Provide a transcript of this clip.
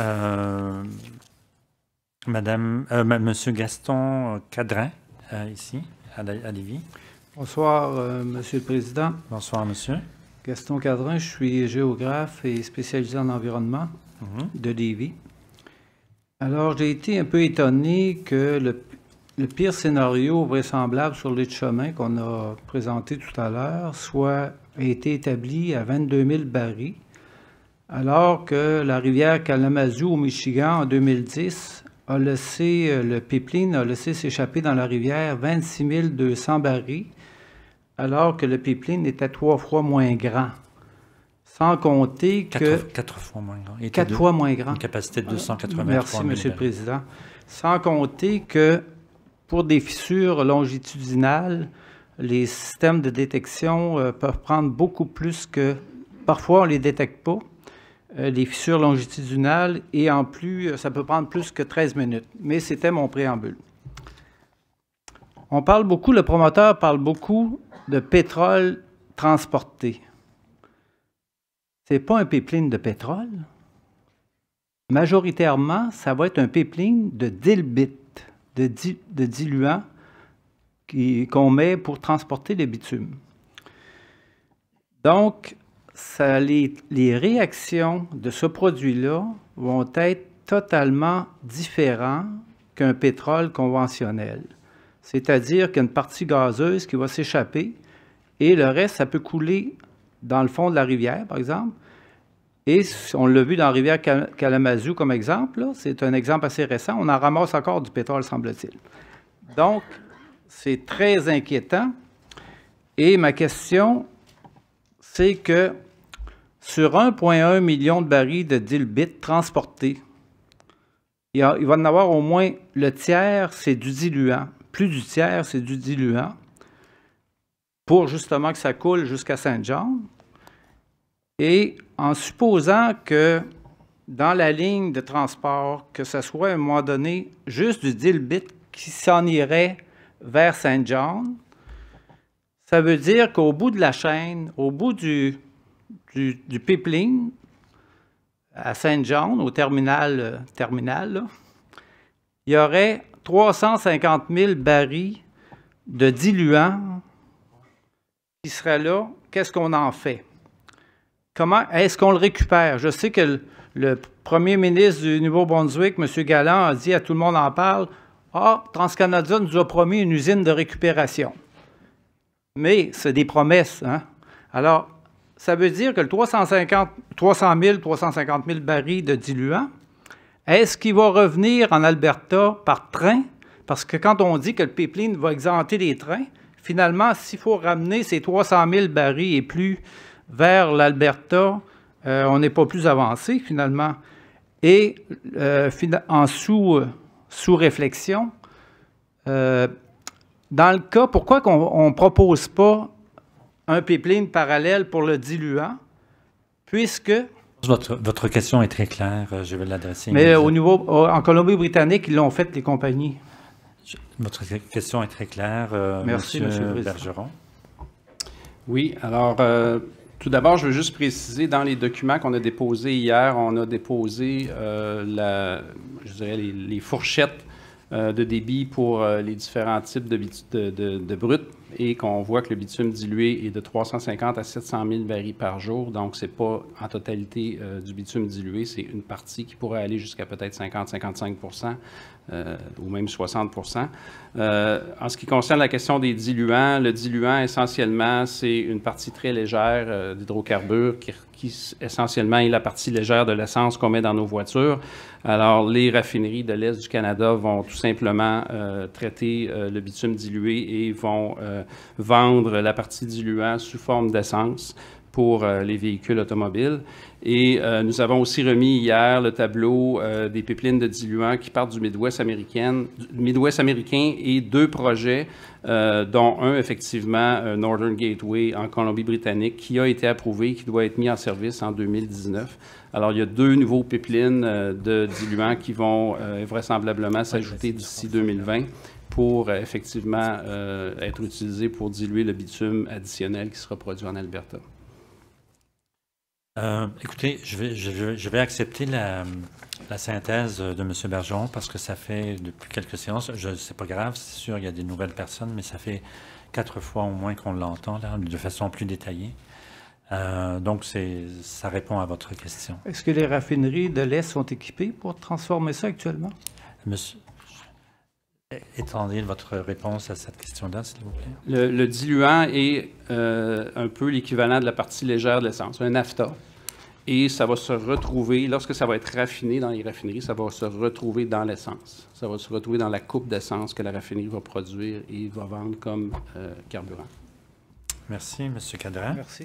Euh, madame, euh, Monsieur Gaston Cadrin, euh, ici, à, à Bonsoir, Monsieur le Président. Bonsoir, Monsieur. Gaston Cadrin, je suis géographe et spécialisé en environnement mhm. de Lévis. Alors, j'ai été un peu étonné que le, pire scénario vraisemblable sur les chemin qu'on a présenté tout à l'heure soit été établi à 22 000 barils alors que la rivière Kalamazoo au Michigan en 2010 a laissé, euh, le pipeline a laissé s'échapper dans la rivière 26 200 barils, alors que le pipeline était trois fois moins grand. Sans compter que... Quatre, fois moins grand. quatre fois moins grand. Une capacité de 280 Merci, M. le Président. Sans compter que pour des fissures longitudinales, les systèmes de détection euh, peuvent prendre beaucoup plus que... Parfois, on ne les détecte pas, euh, les fissures longitudinales et en plus, euh, ça peut prendre plus que 13 minutes. Mais c'était mon préambule. On parle beaucoup, le promoteur parle beaucoup de pétrole transporté. Ce n'est pas un pipeline de pétrole. Majoritairement, ça va être un pipeline de dilbit, de, de diluant qu'on met pour transporter les bitumes. Donc, les, réactions de ce produit-là vont être totalement différentes qu'un pétrole conventionnel. C'est-à-dire qu'il y a une partie gazeuse qui va s'échapper et le reste, ça peut couler dans le fond de la rivière, par exemple. Et on l'a vu dans la rivière Kalamazoo comme exemple. C'est un exemple assez récent. On en ramasse encore du pétrole, semble-t-il. Donc, c'est très inquiétant. Et ma question c'est que sur 1,1 million de barils de dilbit transportés, il, va en avoir au moins le tiers, c'est du diluant. Plus du tiers, c'est du diluant pour justement que ça coule jusqu'à Saint-Jean. Et en supposant que dans la ligne de transport, que ce soit à un moment donné juste du dilbit qui s'en irait vers Saint-Jean, ça veut dire qu'au bout de la chaîne, au bout du, du, pipeline, à Saint-Jean, au terminal, euh, terminal il y aurait 350 000 barils de diluants qui seraient là. Qu'est-ce qu'on en fait? Comment est-ce qu'on le récupère? Je sais que le, premier ministre du Nouveau-Brunswick, M. Galland, a dit à tout le monde en parle, « Ah, Transcanada nous a promis une usine de récupération. » mais c'est des promesses. Hein? Alors, ça veut dire que le 350, 300 000, 350 000 barils de diluant, est-ce qu'il va revenir en Alberta par train? Parce que quand on dit que le pipeline va exempter les trains, finalement, s'il faut ramener ces 300 000 barils et plus vers l'Alberta, euh, on n'est pas plus avancé finalement. Et euh, en sous, euh, réflexion, dans le cas, pourquoi on ne propose pas un pipeline parallèle pour le diluant, puisque... Votre, question est très claire, euh, je vais l'adresser. Mais au niveau, en Colombie-Britannique, ils l'ont fait, les compagnies. votre question est très claire, euh, Merci, Monsieur, Bergeron. Oui, alors, euh, tout d'abord, je veux juste préciser, dans les documents qu'on a déposés hier, on a déposé je dirais, les fourchettes euh, de débit pour euh, les différents types de, de, brut et qu'on voit que le bitume dilué est de 350 à 700 000 barils par jour. Donc, ce n'est pas en totalité euh, du bitume dilué, c'est une partie qui pourrait aller jusqu'à peut-être 50-55 ou même 60 En ce qui concerne la question des diluants, le diluant, essentiellement, c'est une partie très légère d'hydrocarbures qui qui essentiellement est la partie légère de l'essence qu'on met dans nos voitures. Alors, les raffineries de l'Est du Canada vont tout simplement euh, traiter euh, le bitume dilué et vont euh, vendre la partie diluant sous forme d'essence pour euh, les véhicules automobiles. Et euh, nous avons aussi remis hier le tableau euh, des pipelines de diluants qui partent du Midwest, américain, Midwest américain et deux projets, dont un effectivement Northern Gateway en Colombie-Britannique qui a été approuvé et qui doit être mis en service en 2019. Alors, il y a deux nouveaux pipelines de diluants qui vont vraisemblablement s'ajouter d'ici 2020 pour effectivement être utilisés pour diluer le bitume additionnel qui sera produit en Alberta. Euh, écoutez, je vais, je, vais accepter la, synthèse de M. Bergeron parce que ça fait depuis quelques séances, je c'est pas grave, c'est sûr, il y a des nouvelles personnes, mais ça fait quatre fois au moins qu'on l'entend de façon plus détaillée. Euh, donc, ça répond à votre question. Est-ce que les raffineries de l'Est sont équipées pour transformer ça actuellement? Monsieur, Étendez votre réponse à cette question-là, s'il vous plaît. Le, diluant est euh, un peu l'équivalent de la partie légère de l'essence, un nafta. Et ça va se retrouver, lorsque ça va être raffiné dans les raffineries, ça va se retrouver dans l'essence. Ça va se retrouver dans la coupe d'essence que la raffinerie va produire et va vendre comme euh, carburant. Merci, M. Cadran. Merci.